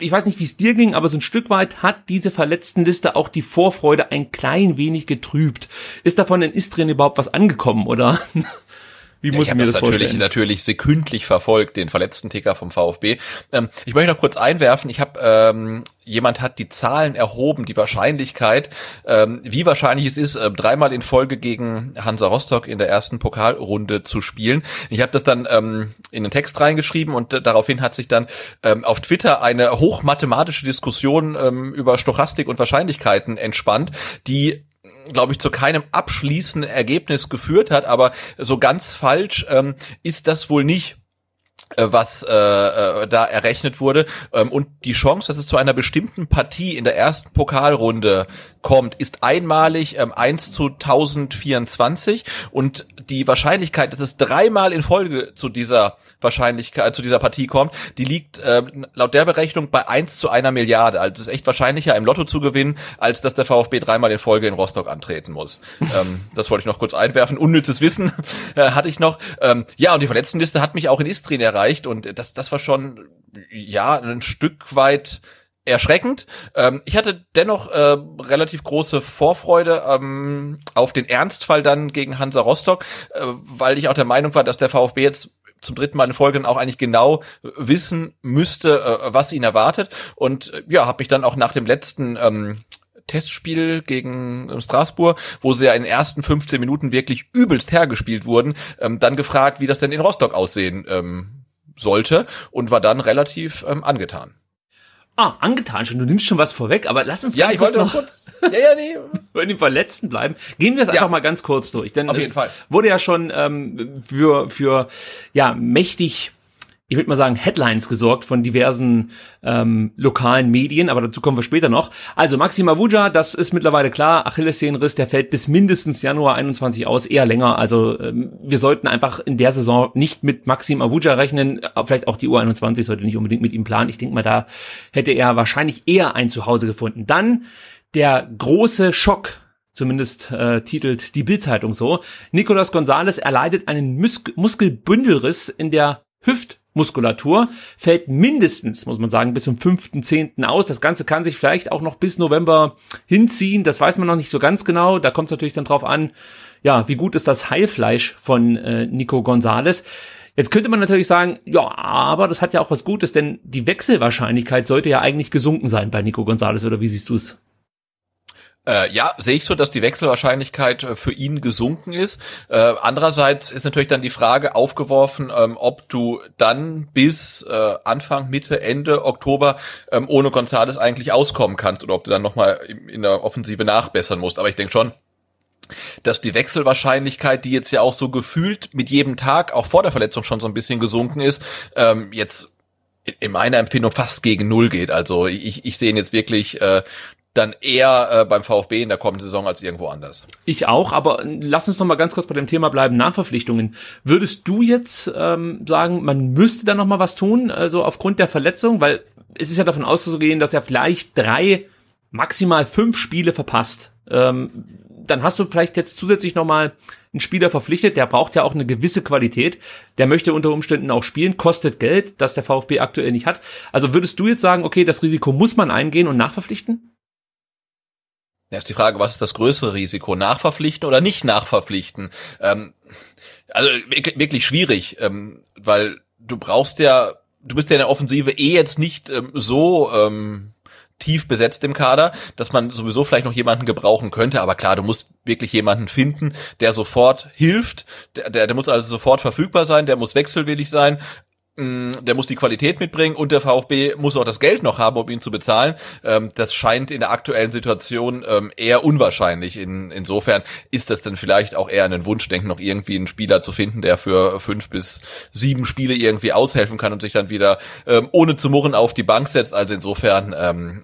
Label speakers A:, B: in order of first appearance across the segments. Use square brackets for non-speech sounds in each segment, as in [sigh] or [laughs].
A: ich weiß nicht, wie es dir ging, aber so ein Stück weit hat diese Verletztenliste auch die Vorfreude ein klein wenig getrübt. Ist davon in Istrien überhaupt was angekommen, oder? [laughs] Wie muss ja, ich mir das, das vorstellen? natürlich,
B: natürlich sekündlich verfolgt, den verletzten Ticker vom VfB. Ähm, ich möchte noch kurz einwerfen, ich habe ähm, jemand hat die Zahlen erhoben, die Wahrscheinlichkeit, ähm, wie wahrscheinlich es ist, äh, dreimal in Folge gegen Hansa Rostock in der ersten Pokalrunde zu spielen. Ich habe das dann ähm, in den Text reingeschrieben und äh, daraufhin hat sich dann ähm, auf Twitter eine hochmathematische Diskussion ähm, über Stochastik und Wahrscheinlichkeiten entspannt, die glaube ich, zu keinem abschließenden Ergebnis geführt hat, aber so ganz falsch ähm, ist das wohl nicht. Äh, was äh, äh, da errechnet wurde. Ähm, und die Chance, dass es zu einer bestimmten Partie in der ersten Pokalrunde kommt, ist einmalig ähm, 1 zu 1024 und die Wahrscheinlichkeit, dass es dreimal in Folge zu dieser Wahrscheinlichkeit, äh, zu dieser Partie kommt, die liegt äh, laut der Berechnung bei 1 zu einer Milliarde. Also es ist echt wahrscheinlicher, im Lotto zu gewinnen, als dass der VfB dreimal in Folge in Rostock antreten muss. ähm, das wollte ich noch kurz einwerfen. Unnützes Wissen äh, hatte ich noch. Ähm, ja, und die Verletztenliste hat mich auch in Istrien erreicht erreicht und das, das war schon, ja, ein Stück weit erschreckend. Ähm, ich hatte dennoch äh, relativ große Vorfreude ähm, auf den Ernstfall dann gegen Hansa Rostock, äh, weil ich auch der Meinung war, dass der VfB jetzt zum dritten Mal in Folge dann auch eigentlich genau wissen müsste, äh, was ihn erwartet. Und äh, ja, habe mich dann auch nach dem letzten ähm, Testspiel gegen ähm, Straßburg, wo sie ja in den ersten 15 Minuten wirklich übelst hergespielt wurden, ähm, dann gefragt, wie das denn in Rostock aussehen ähm, sollte und war dann relativ ähm, angetan.
A: Ah, angetan schon. Du nimmst schon was vorweg, aber lass uns ja, ich wollte noch
B: kurz. Ja, ja, nee.
A: [laughs] Wenn die Verletzten bleiben. Gehen wir es ja. einfach mal ganz kurz durch, denn Auf jeden Fall. wurde ja schon ähm, für für ja mächtig ich würde mal sagen, Headlines gesorgt von diversen ähm, lokalen Medien, aber dazu kommen wir später noch. Also Maxi Mavuja, das ist mittlerweile klar, Achillessehnenriss, der fällt bis mindestens Januar 21 aus, eher länger. Also ähm, wir sollten einfach in der Saison nicht mit Maxim Avuja rechnen. Äh, vielleicht auch die U21 sollte nicht unbedingt mit ihm planen. Ich denke mal, da hätte er wahrscheinlich eher ein Zuhause gefunden. Dann der große Schock zumindest äh, titelt die Bildzeitung so. Nicolas Gonzalez erleidet einen Mus Muskelbündelriss in der Hüft Muskulatur, fällt mindestens, muss man sagen, bis zum 5.10. aus. Das Ganze kann sich vielleicht auch noch bis November hinziehen, das weiß man noch nicht so ganz genau. Da kommt es natürlich dann drauf an, ja, wie gut ist das Heilfleisch von äh, Nico Gonzales. Jetzt könnte man natürlich sagen, ja, aber das hat ja auch was Gutes, denn die Wechselwahrscheinlichkeit sollte ja eigentlich gesunken sein bei Nico Gonzales, oder wie siehst du es?
B: Äh, ja, sehe ich so, dass die Wechselwahrscheinlichkeit äh, für ihn gesunken ist. Äh, andererseits ist natürlich dann die Frage aufgeworfen, ähm, ob du dann bis äh, Anfang, Mitte, Ende Oktober ähm, ohne Gonzales eigentlich auskommen kannst oder ob du dann nochmal in, in der Offensive nachbessern musst. Aber ich denke schon, dass die Wechselwahrscheinlichkeit, die jetzt ja auch so gefühlt mit jedem Tag, auch vor der Verletzung schon so ein bisschen gesunken ist, ähm, jetzt in meiner Empfindung fast gegen Null geht. Also ich, ich sehe ihn jetzt wirklich äh, dann eher äh, beim VfB in der kommenden Saison als irgendwo
A: anders. Ich auch, aber lass uns noch mal ganz kurz bei dem Thema bleiben, Nachverpflichtungen. Würdest du jetzt ähm, sagen, man müsste da noch mal was tun, also aufgrund der Verletzung? Weil es ist ja davon auszugehen, dass er vielleicht drei, maximal fünf Spiele verpasst. Ähm, dann hast du vielleicht jetzt zusätzlich noch mal einen Spieler verpflichtet, der braucht ja auch eine gewisse Qualität, der möchte unter Umständen auch spielen, kostet Geld, das der VfB aktuell nicht hat. Also würdest du jetzt sagen, okay, das Risiko muss man eingehen und nachverpflichten?
B: Da ist die Frage, was ist das größere Risiko? Nachverpflichten oder nicht nachverpflichten? Ähm, also wirklich schwierig, ähm, weil du brauchst ja, du bist ja in der Offensive eh jetzt nicht ähm, so ähm, tief besetzt im Kader, dass man sowieso vielleicht noch jemanden gebrauchen könnte. Aber klar, du musst wirklich jemanden finden, der sofort hilft. Der, der, der muss also sofort verfügbar sein, der muss wechselwillig sein Mm, der muss die Qualität mitbringen und der VfB muss auch das Geld noch haben, um ihn zu bezahlen. Ähm, das scheint in der aktuellen Situation ähm, eher unwahrscheinlich. In, insofern ist das dann vielleicht auch eher ein Wunschdenken, noch irgendwie einen Spieler zu finden, der für fünf bis sieben Spiele irgendwie aushelfen kann und sich dann wieder ähm, ohne zu murren auf die Bank setzt. Also insofern,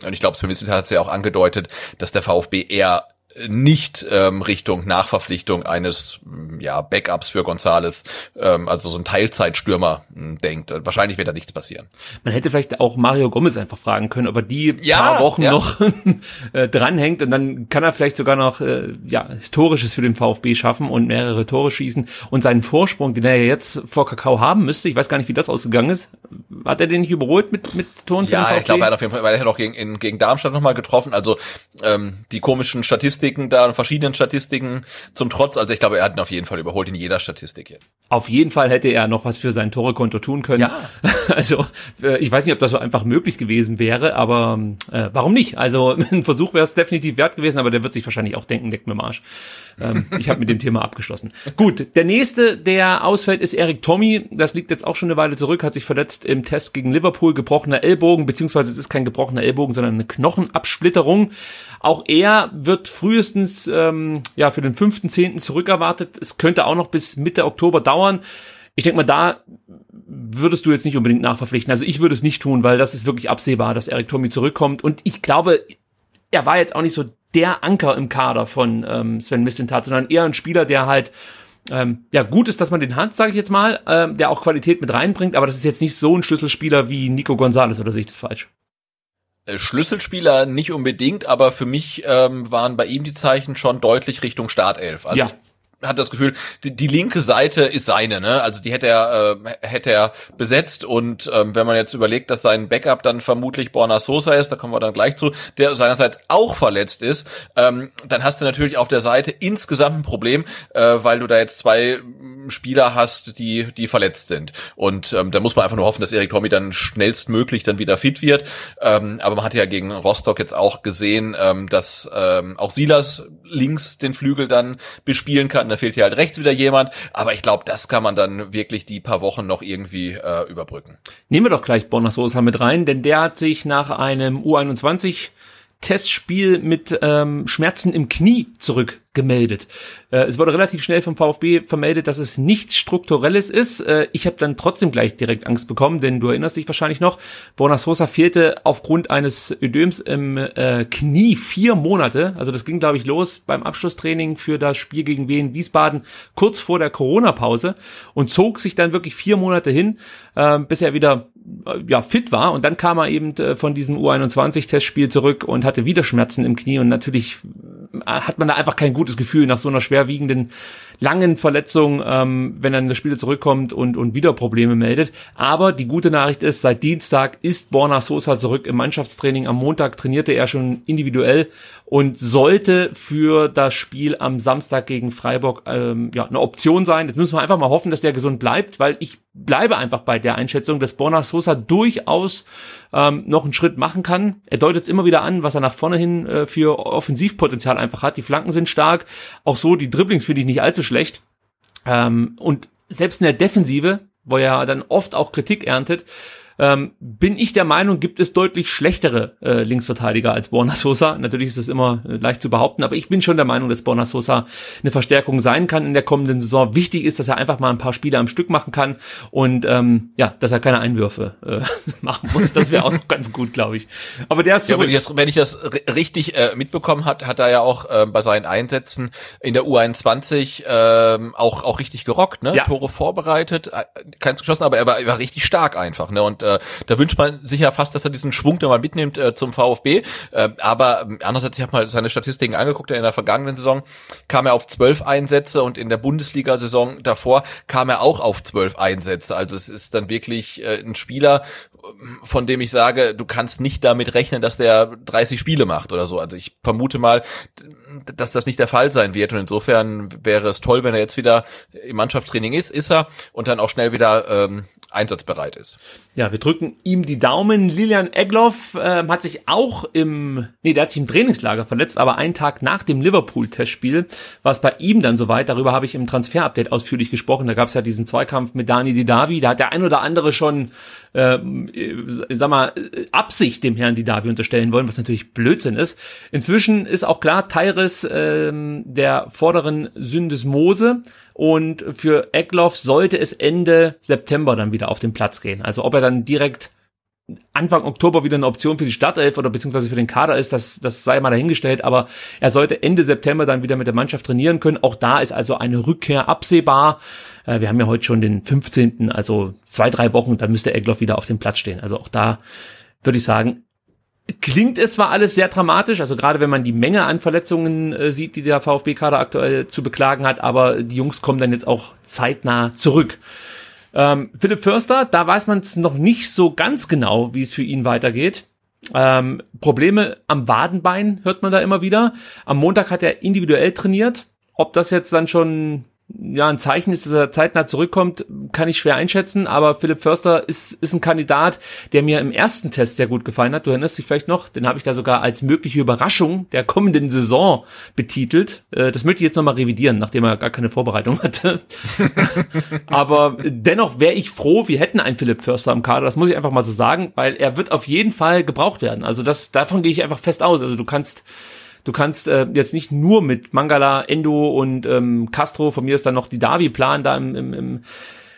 B: und ich glaube, Sven Wissel hat es ja auch angedeutet, dass der VfB eher nicht ähm, Richtung Nachverpflichtung eines mm, ja, Backups für Gonzales, ähm, also
A: so ein Teilzeitstürmer mm, denkt. Wahrscheinlich wird da nichts passieren. Man hätte vielleicht auch Mario Gomez einfach fragen können, ob er die ja, paar Wochen ja. noch [laughs] äh, dranhängt und dann kann er vielleicht sogar noch äh, ja, Historisches für den VfB schaffen und mehrere Tore schießen und seinen Vorsprung, den er jetzt vor Kakao haben müsste, ich weiß gar nicht, wie das ausgegangen ist, hat er den nicht überholt mit, mit Toren für ja, den VfB? Ja, ich glaube, er hat auf
B: jeden Fall, weil er hat auch gegen, in, gegen Darmstadt nochmal getroffen, also ähm, die komischen Statistiken Statistiken da, verschiedenen Statistiken zum Trotz. Also ich glaube, er hat ihn auf jeden Fall überholt in jeder Statistik. Jetzt.
A: Auf jeden Fall hätte er noch was für sein Torekonto tun können. Ja. [laughs] Also äh, ich weiß nicht, ob das so einfach möglich gewesen wäre, aber äh, warum nicht? Also [laughs] ein Versuch wäre es definitiv wert gewesen, aber der wird sich wahrscheinlich auch denken, deckt mir im Arsch. Ähm, ich habe mit dem Thema abgeschlossen. [laughs] Gut, der nächste, der ausfällt, ist Eric Tommy. Das liegt jetzt auch schon eine Weile zurück, hat sich verletzt im Test gegen Liverpool, gebrochener Ellbogen, beziehungsweise es ist kein gebrochener Ellbogen, sondern eine Knochenabsplitterung. Auch er wird frühestens ähm, ja für den 5.10. zurückerwartet. Es könnte auch noch bis Mitte Oktober dauern. Ich denke mal, da würdest du jetzt nicht unbedingt nachverpflichten. Also ich würde es nicht tun, weil das ist wirklich absehbar, dass Eric Tommy zurückkommt. Und ich glaube, er war jetzt auch nicht so der Anker im Kader von ähm, Sven Mistentat, sondern eher ein Spieler, der halt ähm, ja gut ist, dass man den hat, sage ich jetzt mal, ähm, der auch Qualität mit reinbringt, aber das ist jetzt nicht so ein Schlüsselspieler wie Nico Gonzalez oder sehe ich das falsch?
B: Äh, Schlüsselspieler nicht unbedingt, aber für mich ähm, waren bei ihm die Zeichen schon deutlich Richtung Startelf. Also ja. ich hatte das Gefühl, die, die linke Seite ist seine, ne? Also die hätte er äh, hätte er besetzt und ähm, wenn man jetzt überlegt, dass sein Backup dann vermutlich Borna Sosa ist, da kommen wir dann gleich zu, der seinerseits auch verletzt ist, ähm, dann hast du natürlich auf der Seite insgesamt ein Problem, äh, weil du da jetzt zwei Spieler hast, die, die verletzt sind. Und ähm, da muss man einfach nur hoffen, dass Erik Tommy dann schnellstmöglich dann wieder fit wird. Ähm, aber man hat ja gegen Rostock jetzt auch gesehen, ähm, dass ähm, auch Silas links den Flügel dann bespielen kann. Da fehlt ja halt rechts wieder jemand. Aber ich glaube, das kann man dann wirklich
A: die paar Wochen noch irgendwie äh, überbrücken. Nehmen wir doch gleich Bonas Rosa mit rein, denn der hat sich nach einem U21 Testspiel mit ähm, Schmerzen im Knie zurück gemeldet. Äh, es wurde relativ schnell vom VfB vermeldet, dass es nichts Strukturelles ist. Äh, ich habe dann trotzdem gleich direkt Angst bekommen, denn du erinnerst dich wahrscheinlich noch, Borna Sosa fehlte aufgrund eines Ödems im äh, Knie vier Monate. Also das ging, glaube ich, los beim Abschlusstraining für das Spiel gegen Wien Wiesbaden kurz vor der Corona-Pause und zog sich dann wirklich vier Monate hin, äh, bis er wieder äh, ja, fit war und dann kam er eben äh, von diesem U21-Testspiel zurück und hatte wieder Schmerzen im Knie und natürlich hat man da einfach kein gutes Gefühl nach so einer schwerwiegenden langen Verletzung, ähm, wenn dann das Spiel zurückkommt und, und wieder Probleme meldet. Aber die gute Nachricht ist, seit Dienstag ist Borna Sosa zurück im Mannschaftstraining. Am Montag trainierte er schon individuell und sollte für das Spiel am Samstag gegen Freiburg ähm, ja, eine Option sein. Jetzt müssen wir einfach mal hoffen, dass der gesund bleibt, weil ich bleibe einfach bei der Einschätzung, dass Borna Sosa durchaus ähm, noch einen Schritt machen kann. Er deutet es immer wieder an, was er nach vorne hin äh, für Offensivpotenzial einfach hat. Die Flanken sind stark. Auch so, die Dribblings finde ich nicht allzu schlecht. Ähm, und selbst in der Defensive, wo er dann oft auch Kritik erntet, ähm, bin ich der Meinung, gibt es deutlich schlechtere äh, Linksverteidiger als Borna Sosa. Natürlich ist das immer äh, leicht zu behaupten, aber ich bin schon der Meinung, dass Borna Sosa eine Verstärkung sein kann in der kommenden Saison. Wichtig ist, dass er einfach mal ein paar Spiele am Stück machen kann und ähm, ja, dass er keine Einwürfe äh, [laughs] machen muss. Das wäre auch ganz gut, glaube ich.
B: Aber der ist ja, wenn, ich das, wenn ich das richtig äh, mitbekommen hat, hat er ja auch äh, bei seinen Einsätzen in der U21 äh, auch auch richtig gerockt, ne? Ja. Tore vorbereitet, äh, keins geschossen, aber er war, er war richtig stark einfach, ne? Und äh, äh, da wünscht man sich ja fast, dass er diesen Schwung da mal mitnimmt äh, zum VfB. Äh, aber äh, andererseits, ich habe mal seine Statistiken angeguckt, in der vergangenen Saison kam er auf zwölf Einsätze und in der Bundesliga-Saison davor kam er auch auf zwölf Einsätze. Also es ist dann wirklich äh, ein Spieler, ähm, von dem ich sage, du kannst nicht damit rechnen, dass der 30 Spiele macht oder so. Also ich vermute mal, dass das nicht der Fall sein wird. Und insofern wäre es toll, wenn er jetzt wieder im Mannschaftstraining ist, ist er und dann auch schnell
A: wieder ähm, einsatzbereit ist. Ja, wir drücken ihm die Daumen. Lilian Egloff äh, hat sich auch im, nee, der hat sich im Trainingslager verletzt, aber einen Tag nach dem Liverpool-Testspiel war es bei ihm dann soweit. Darüber habe ich im Transfer-Update ausführlich gesprochen. Da gab es ja diesen Zweikampf mit Dani Didavi. Da hat der ein oder andere schon, ähm, äh, sag mal, äh, Absicht dem Herrn Didavi unterstellen wollen, was natürlich Blödsinn ist. Inzwischen ist auch klar, Tyres äh, der vorderen Syndesmose und für Eckloff sollte es Ende September dann wieder auf den Platz gehen. Also ob er dann direkt Anfang Oktober wieder eine Option für die Startelf oder beziehungsweise für den Kader ist, das, das sei mal dahingestellt, aber er sollte Ende September dann wieder mit der Mannschaft trainieren können. Auch da ist also eine Rückkehr absehbar. Äh, wir haben ja heute schon den 15., also zwei, drei Wochen, dann müsste Egloff wieder auf dem Platz stehen. Also auch da würde ich sagen, klingt es zwar alles sehr dramatisch, also gerade wenn man die Menge an Verletzungen äh, sieht, die der VfB-Kader aktuell zu beklagen hat, aber die Jungs kommen dann jetzt auch zeitnah zurück. Ähm, Philipp Förster, da weiß man es noch nicht so ganz genau, wie es für ihn weitergeht. Ähm, Probleme am Wadenbein hört man da immer wieder. Am Montag hat er individuell trainiert. Ob das jetzt dann schon ja, ein Zeichen ist, dass er zeitnah zurückkommt, kann ich schwer einschätzen, aber Philipp Förster ist, ist ein Kandidat, der mir im ersten Test sehr gut gefallen hat. Du erinnerst dich vielleicht noch, den habe ich da sogar als mögliche Überraschung der kommenden Saison betitelt. Äh, das möchte ich jetzt nochmal revidieren, nachdem er gar keine Vorbereitung [laughs] hatte. aber dennoch wäre ich froh, wir hätten einen Philipp Förster im Kader, das muss ich einfach mal so sagen, weil er wird auf jeden Fall gebraucht werden. Also das, davon gehe ich einfach fest aus. Also du kannst Du kannst äh, jetzt nicht nur mit Mangala, Endo und ähm, Castro, von mir ist dann noch die Davi plan da im, im, im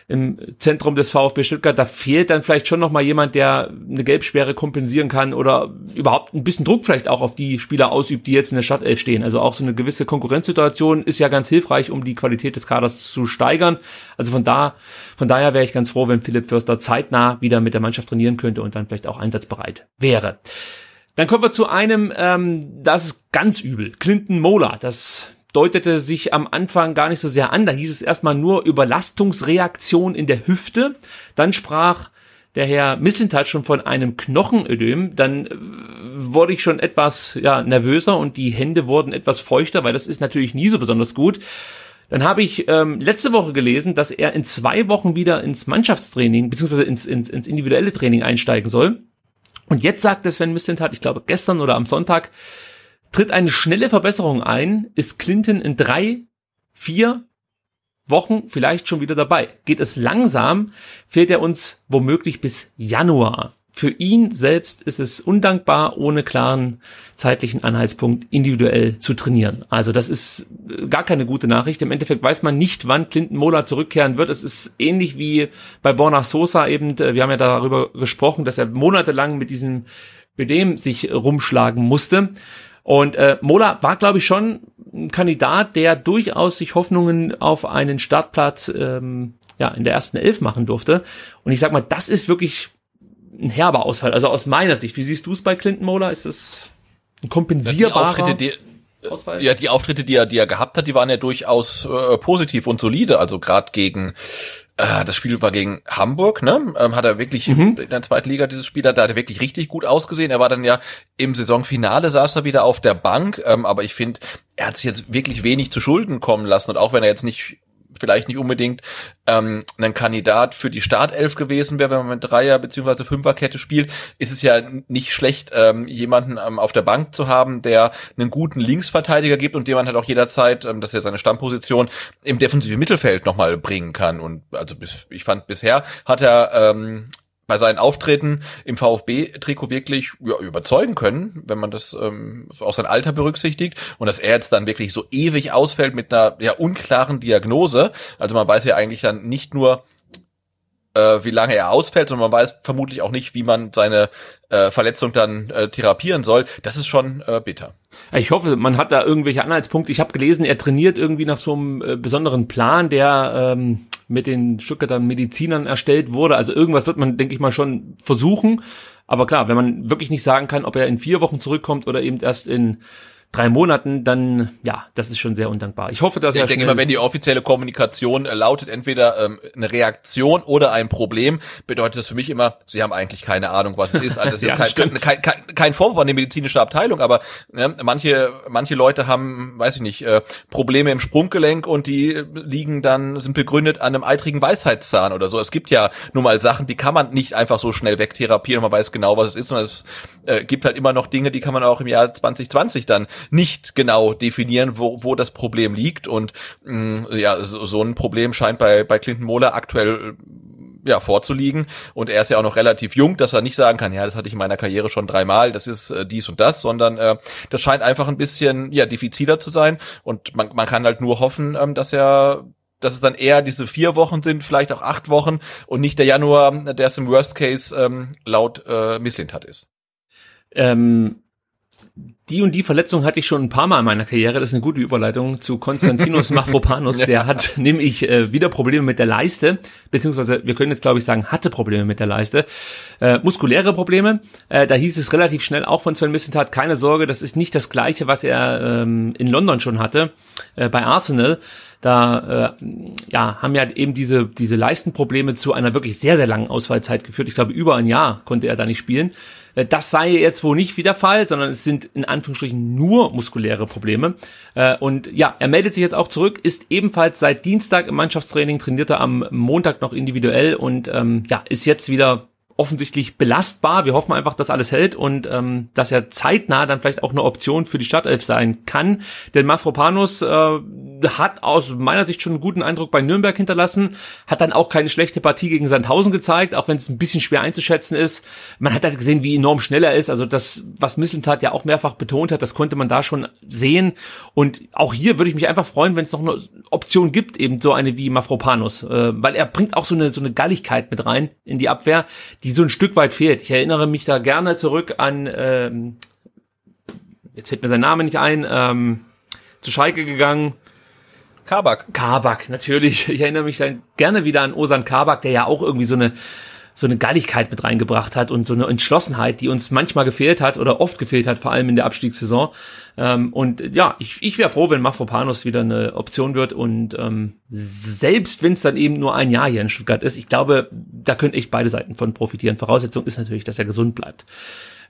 A: im Zentrum des VfB Stuttgart, da fehlt dann vielleicht schon nochmal jemand, der eine Gelbsperre kompensieren kann oder überhaupt ein bisschen Druck vielleicht auch auf die Spieler ausübt, die jetzt in der Stadtelf stehen. Also auch so eine gewisse Konkurrenzsituation ist ja ganz hilfreich, um die Qualität des Kaders zu steigern. Also von da, von daher wäre ich ganz froh, wenn Philipp Förster zeitnah wieder mit der Mannschaft trainieren könnte und dann vielleicht auch einsatzbereit wäre. Dann kommen wir zu einem, ähm, das ist ganz übel, Clinton Mola. Das deutete sich am Anfang gar nicht so sehr an. Da hieß es erstmal nur Überlastungsreaktion in der Hüfte. Dann sprach der Herr Missentat schon von einem Knochenödem, dann äh, wurde ich schon etwas ja, nervöser und die Hände wurden etwas feuchter, weil das ist natürlich nie so besonders gut. Dann habe ich ähm, letzte Woche gelesen, dass er in zwei Wochen wieder ins Mannschaftstraining bzw. Ins, ins, ins individuelle Training einsteigen soll. Und jetzt sagte Sven Mislintat, ich glaube gestern oder am Sonntag, tritt eine schnelle Verbesserung ein, ist Clinton in drei, vier Wochen vielleicht schon wieder dabei. Geht es langsam, fehlt er uns womöglich bis Januar für ihn selbst ist es undankbar, ohne klaren zeitlichen Anhaltspunkt individuell zu trainieren. Also das ist äh, gar keine gute Nachricht. Im Endeffekt weiß man nicht, wann Clinton Mola zurückkehren wird. Es ist ähnlich wie bei Borna Sosa eben. Äh, wir haben ja darüber gesprochen, dass er monatelang mit diesem Ödem sich rumschlagen musste. Und äh, Mola war, glaube ich, schon ein Kandidat, der durchaus sich Hoffnungen auf einen Startplatz ähm, ja, in der ersten Elf machen durfte. Und ich sag mal, das ist wirklich ein herber Ausfall. Also aus meiner Sicht, wie siehst du es bei Clinton Mola? Ist es ein kompensierbarer die die,
B: äh, Ausfall? Ja, die Auftritte, die er, die er gehabt hat, die waren ja durchaus äh, positiv und solide. Also gerade gegen äh, das Spiel war gegen Hamburg, ne? Ähm, hat er wirklich mhm. in der zweiten Liga dieses Spiel, da hat er wirklich richtig gut ausgesehen. Er war dann ja im Saisonfinale saß er wieder auf der Bank, ähm, aber ich finde, er hat sich jetzt wirklich wenig zu Schulden kommen lassen und auch wenn er jetzt nicht vielleicht nicht unbedingt ähm, ein Kandidat für die Startelf gewesen wäre, wenn man mit Dreier- bzw. Fünferkette spielt, ist es ja nicht schlecht, ähm, jemanden ähm, auf der Bank zu haben, der einen guten Linksverteidiger gibt und den man halt auch jederzeit, ähm, das ist ja seine Stammposition, im defensiven Mittelfeld nochmal bringen kann. Und also bis, ich fand bisher hat er ähm, bei seinen Auftritten im VfB-Trikot wirklich ja, überzeugen können, wenn man das ähm, auch sein Alter berücksichtigt und dass er jetzt dann wirklich so ewig ausfällt mit einer ja unklaren Diagnose. Also man weiß ja eigentlich dann nicht nur, äh, wie lange er ausfällt, sondern man weiß vermutlich auch nicht, wie man seine äh, Verletzung dann
A: äh, therapieren soll. Das ist schon äh, bitter. Ich hoffe, man hat da irgendwelche Anhaltspunkte. Ich habe gelesen, er trainiert irgendwie nach so einem äh, besonderen Plan, der ähm, mit den Stuttgarter Medizinern erstellt wurde. Also irgendwas wird man, denke ich mal, schon versuchen. Aber klar, wenn man wirklich nicht sagen kann, ob er in vier Wochen zurückkommt oder eben erst in drei Monaten, dann ja, das ist schon sehr undankbar. Ich hoffe, dass ich denke immer, wenn
B: die offizielle Kommunikation äh, lautet entweder ähm, eine Reaktion oder ein Problem, bedeutet das für mich immer, sie haben eigentlich keine Ahnung, was es ist. Also das [laughs] ja, ist kein, kein, kein, kein, Vorwurf an die medizinische Abteilung, aber ne, manche manche Leute haben, weiß ich nicht, äh, Probleme im Sprunggelenk und die liegen dann sind begründet an einem eitrigen Weisheitszahn oder so. Es gibt ja nun mal Sachen, die kann man nicht einfach so schnell wegtherapieren. Man weiß genau, was es ist, und es äh, gibt halt immer noch Dinge, die kann man auch im Jahr 2020 dann nicht genau definieren, wo, wo das Problem liegt. Und mh, mm, ja, so, so ein Problem scheint bei, bei Clinton Mohler aktuell äh, ja, vorzuliegen. Und er ist ja auch noch relativ jung, dass er nicht sagen kann, ja, das hatte ich in meiner Karriere schon dreimal, das ist äh, dies und das, sondern äh, das scheint einfach ein bisschen ja, diffiziler zu sein. Und man, man kann halt nur hoffen, ähm, dass er dass es dann eher diese vier Wochen sind, vielleicht auch acht Wochen
A: und nicht der Januar, der es im Worst Case ähm, laut äh, Misslind hat ist. Ähm, die und die Verletzung hatte ich schon ein paar Mal in meiner Karriere. Das ist eine gute Überleitung zu Konstantinos [laughs] Mafropanos. Der hat nämlich äh, wieder Probleme mit der Leiste, beziehungsweise wir können jetzt glaube ich sagen, hatte Probleme mit der Leiste. Äh, muskuläre Probleme. Äh, da hieß es relativ schnell auch von Sven Missentat, keine Sorge, das ist nicht das gleiche, was er ähm, in London schon hatte, äh, bei Arsenal. Da äh, ja, haben ja halt eben diese, diese Leistenprobleme zu einer wirklich sehr, sehr langen Auswahlzeit geführt. Ich glaube, über ein Jahr konnte er da nicht spielen. Äh, das sei jetzt wohl nicht wieder Fall, sondern es sind in Anführungsstrichen nur muskuläre Probleme. Äh, und ja, er meldet sich jetzt auch zurück, ist ebenfalls seit Dienstag im Mannschaftstraining, trainierte am Montag noch individuell und ähm, ja, ist jetzt wieder offensichtlich belastbar. Wir hoffen einfach, dass alles hält und ähm, dass er zeitnah dann vielleicht auch eine Option für die Startelf sein kann. Denn Mafropanus äh, hat aus meiner Sicht schon einen guten Eindruck bei Nürnberg hinterlassen, hat dann auch keine schlechte Partie gegen Sandhausen gezeigt, auch wenn es ein bisschen schwer einzuschätzen ist. Man hat halt gesehen, wie enorm schnell er ist. Also das, was Misseltat ja auch mehrfach betont hat, das konnte man da schon sehen. Und auch hier würde ich mich einfach freuen, wenn es noch eine Option gibt, eben so eine wie Mafropanus, äh, weil er bringt auch so eine so eine Galligkeit mit rein in die Abwehr die so ein Stück weit fehlt. Ich erinnere mich da gerne zurück an, ähm, jetzt hält mir sein Name nicht ein, ähm, zu Schalke gegangen. Kabak. Kabak, natürlich. Ich erinnere mich dann gerne wieder an Osan Kabak, der ja auch irgendwie so eine so eine Galligkeit mit reingebracht hat und so eine Entschlossenheit, die uns manchmal gefehlt hat oder oft gefehlt hat, vor allem in der Abstiegssaison. Ähm, und ja, ich, ich wäre froh, wenn Mafropanos wieder eine Option wird und ähm, selbst wenn es dann eben nur ein Jahr hier in Stuttgart ist, ich glaube, da können echt beide Seiten von profitieren. Voraussetzung ist natürlich, dass er gesund bleibt.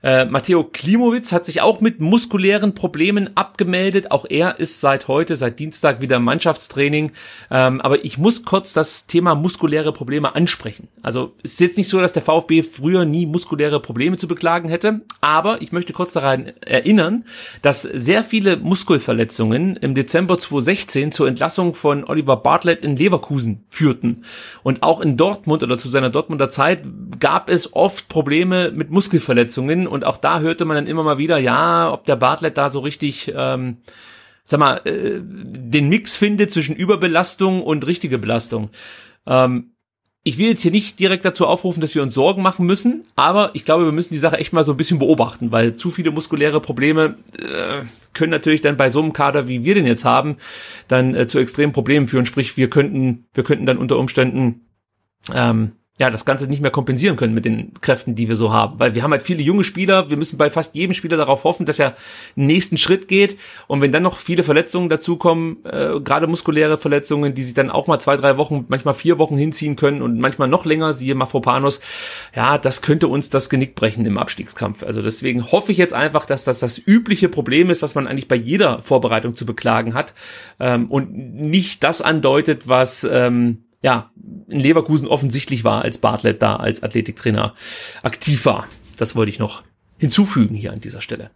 A: Äh, Matteo Klimowitz hat sich auch mit muskulären Problemen abgemeldet. Auch er ist seit heute, seit Dienstag wieder im Mannschaftstraining. Ähm, aber ich muss kurz das Thema muskuläre Probleme ansprechen. Also es ist jetzt nicht so, dass der VfB früher nie muskuläre Probleme zu beklagen hätte. Aber ich möchte kurz daran erinnern, dass sehr viele Muskelverletzungen im Dezember 2016 zur Entlassung von Oliver Bartlett in Leverkusen führten. Und auch in Dortmund oder zu seiner Dortmunder Zeit gab es oft Probleme mit Muskelverletzungen und auch da hörte man dann immer mal wieder, ja, ob der Bartlett da so richtig, ähm, sag mal, äh, den Mix findet zwischen Überbelastung und richtige Belastung. Ähm, ich will jetzt hier nicht direkt dazu aufrufen, dass wir uns Sorgen machen müssen, aber ich glaube, wir müssen die Sache echt mal so ein bisschen beobachten, weil zu viele muskuläre Probleme äh, können natürlich dann bei so einem Kader, wie wir den jetzt haben, dann äh, zu extremen Problemen führen. Sprich, wir könnten, wir könnten dann unter Umständen ähm, ja, das Ganze nicht mehr kompensieren können mit den Kräften, die wir so haben. Weil wir haben halt viele junge Spieler, wir müssen bei fast jedem Spieler darauf hoffen, dass er einen nächsten Schritt geht. Und wenn dann noch viele Verletzungen dazukommen, äh, gerade muskuläre Verletzungen, die sich dann auch mal zwei, drei Wochen, manchmal vier Wochen hinziehen können und manchmal noch länger, siehe Mafropanos, ja, das könnte uns das Genick brechen im Abstiegskampf. Also deswegen hoffe ich jetzt einfach, dass das das übliche Problem ist, was man eigentlich bei jeder Vorbereitung zu beklagen hat ähm, und nicht das andeutet, was... Ähm, ja, in Leverkusen offensichtlich war, als Bartlett da als Athletiktrainer aktiv war. Das wollte ich noch hinzufügen hier an dieser Stelle.